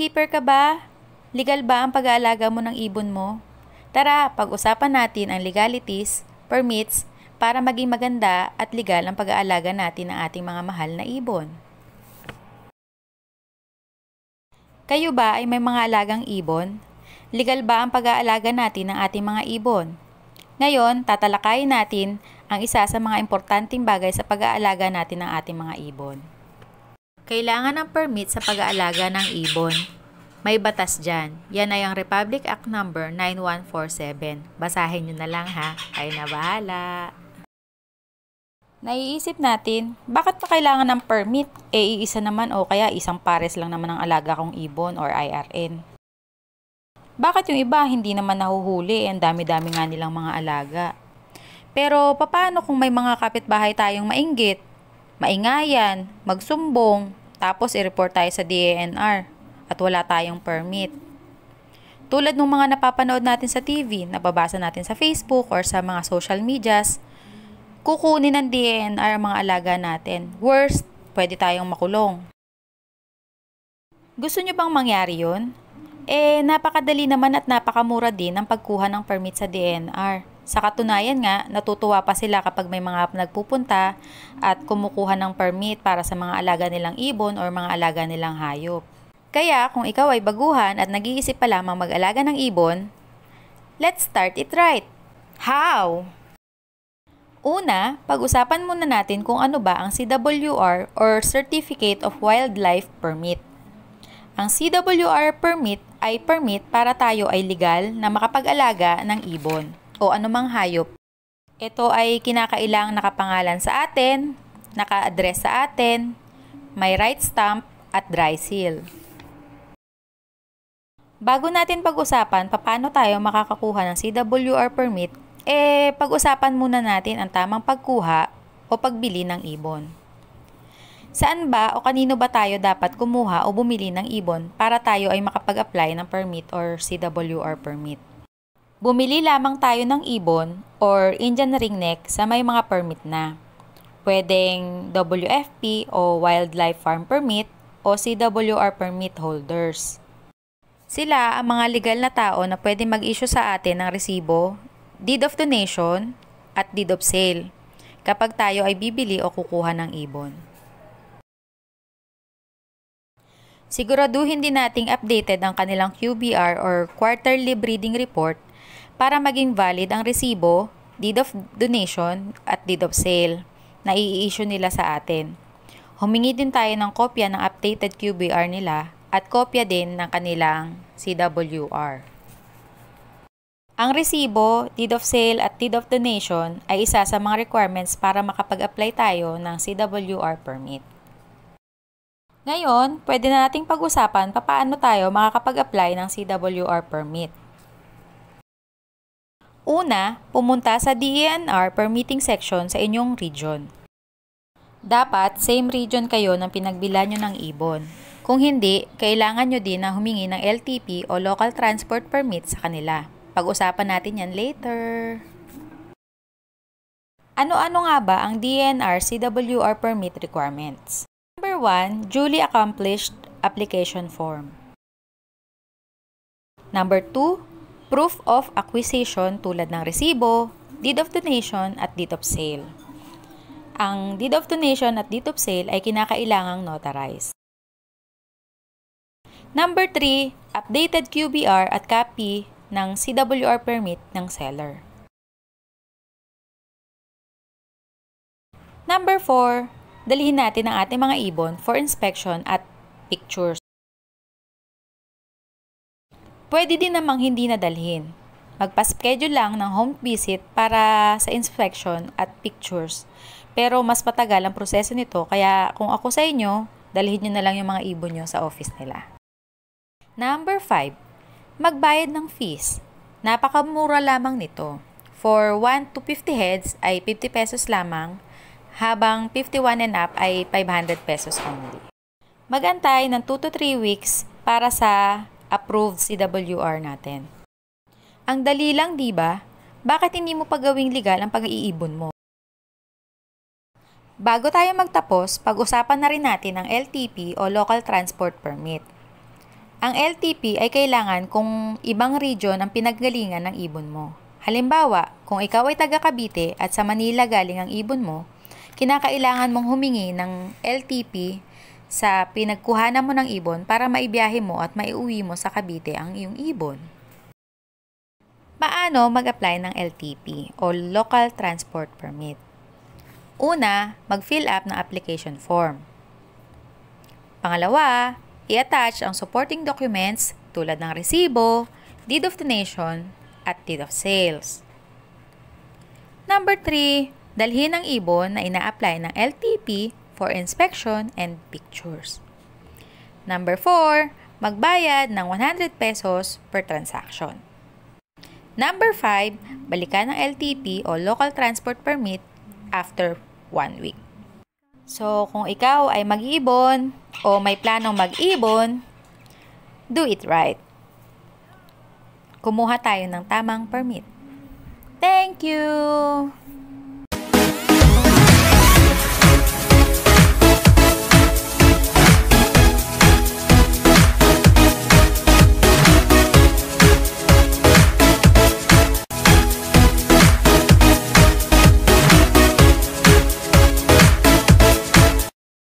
Gatekeeper ka ba? Legal ba ang pag-aalaga mo ng ibon mo? Tara, pag-usapan natin ang legalities, permits, para maging maganda at legal ang pag-aalaga natin ng ating mga mahal na ibon. Kayo ba ay may mga alagang ibon? Legal ba ang pag-aalaga natin ng ating mga ibon? Ngayon, tatalakayin natin ang isa sa mga importanteng bagay sa pag-aalaga natin ng ating mga ibon kailangan ng permit sa pag-aalaga ng ibon. May batas dyan. Yan ay ang Republic Act number 9147. Basahin nyo na lang ha. Kayo na bahala. Naiisip natin, bakit pa kailangan ng permit? E iisa naman o kaya isang pares lang naman ang alaga kong ibon or IRN. Bakit yung iba hindi naman nahuhuli? Ang dami-dami nga nilang mga alaga. Pero paano kung may mga kapitbahay tayong mainggit, maingayan, magsumbong, tapos i-report tayo sa DENR at wala tayong permit. Tulad ng mga napapanood natin sa TV, nababasa natin sa Facebook or sa mga social medias, kukunin ng DENR ang mga alaga natin. Worst, pwede tayong makulong. Gusto nyo bang mangyari yun? eh napakadali naman at napakamura din ang pagkuha ng permit sa DNR. Sa katunayan nga, natutuwa pa sila kapag may mga nagpupunta at kumukuha ng permit para sa mga alaga nilang ibon or mga alaga nilang hayop. Kaya kung ikaw ay baguhan at nag-iisip pa lamang mag-alaga ng ibon, let's start it right. How? Una, pag-usapan muna natin kung ano ba ang CWR or Certificate of Wildlife Permit. Ang CWR permit ay permit para tayo ay legal na makapag-alaga ng ibon o anumang hayop. Ito ay kinakailang nakapangalan sa atin, naka-address sa atin, may right stamp at dry seal. Bago natin pag-usapan paano tayo makakakuha ng CWR permit, eh pag-usapan muna natin ang tamang pagkuha o pagbili ng ibon. Saan ba o kanino ba tayo dapat kumuha o bumili ng ibon para tayo ay makapag-apply ng permit or CWR permit? Bumili lamang tayo ng ibon or Indian ringneck sa may mga permit na. Pwedeng WFP o Wildlife Farm Permit o CWR permit holders. Sila ang mga legal na tao na pwede mag-issue sa atin ng resibo, deed of donation, at deed of sale kapag tayo ay bibili o kukuha ng ibon. Siguraduhin din nating updated ang kanilang QBR or quarterly breeding report para maging valid ang resibo, deed of donation at deed of sale na i-issue nila sa atin. Humingi din tayo ng kopya ng updated QBR nila at kopya din ng kanilang CWR. Ang resibo, deed of sale at deed of donation ay isa sa mga requirements para makapag-apply tayo ng CWR permit. Ngayon, pwede na nating pag-usapan paano tayo makakapag-apply ng CWR permit. Una, pumunta sa DENR permitting section sa inyong region. Dapat same region kayo ng pinagbila nyo ng ibon. Kung hindi, kailangan nyo din na humingi ng LTP o Local Transport Permit sa kanila. Pag-usapan natin yan later. Ano-ano nga ba ang DNR e CWR permit requirements? 1. Duly accomplished application form. Number 2. Proof of acquisition tulad ng resibo, deed of donation at deed of sale. Ang deed of donation at deed of sale ay kinakailangang notarized. Number 3, updated QBR at copy ng CWR permit ng seller. Number 4, dalhin natin ang ating mga ibon for inspection at pictures. Pwede din namang hindi nadalhin. Magpa-schedule lang ng home visit para sa inspection at pictures. Pero mas matagal ang proseso nito kaya kung ako sa inyo, dalhin nyo na lang yung mga ibon nyo sa office nila. Number 5. Magbayad ng fees. Napakamura lamang nito. For 1 to 50 heads ay 50 pesos lamang habang 51 and up ay 500 pesos only. Magantay ng 2 to 3 weeks para sa approved CWR natin. Ang dali lang, 'di ba? Bakit hindi mo pagawing legal ang pag-iibon mo? Bago tayo magtapos, pag-usapan na rin natin ang LTP o Local Transport Permit. Ang LTP ay kailangan kung ibang region ang pinaggalingan ng ibon mo. Halimbawa, kung ikaw ay taga Cavite at sa Manila galing ang ibon mo, kinakailangan mong humingi ng LTP sa pinagkuhanan mo ng ibon para maibiyahe mo at maiuwi mo sa Cavite ang iyong ibon. Paano mag-apply ng LTP o Local Transport Permit? Una, mag-fill up ng application form. Pangalawa, i-attach ang supporting documents tulad ng resibo, deed of donation, at deed of sales. Number 3, Dalhin ang ibon na ina-apply ng LTP for inspection and pictures. Number 4, magbayad ng 100 pesos per transaction. Number 5, balikan ng LTP o Local Transport Permit after 1 week. So, kung ikaw ay mag-iibon o may planong mag-ibon, do it right. Kumuha tayo ng tamang permit. Thank you!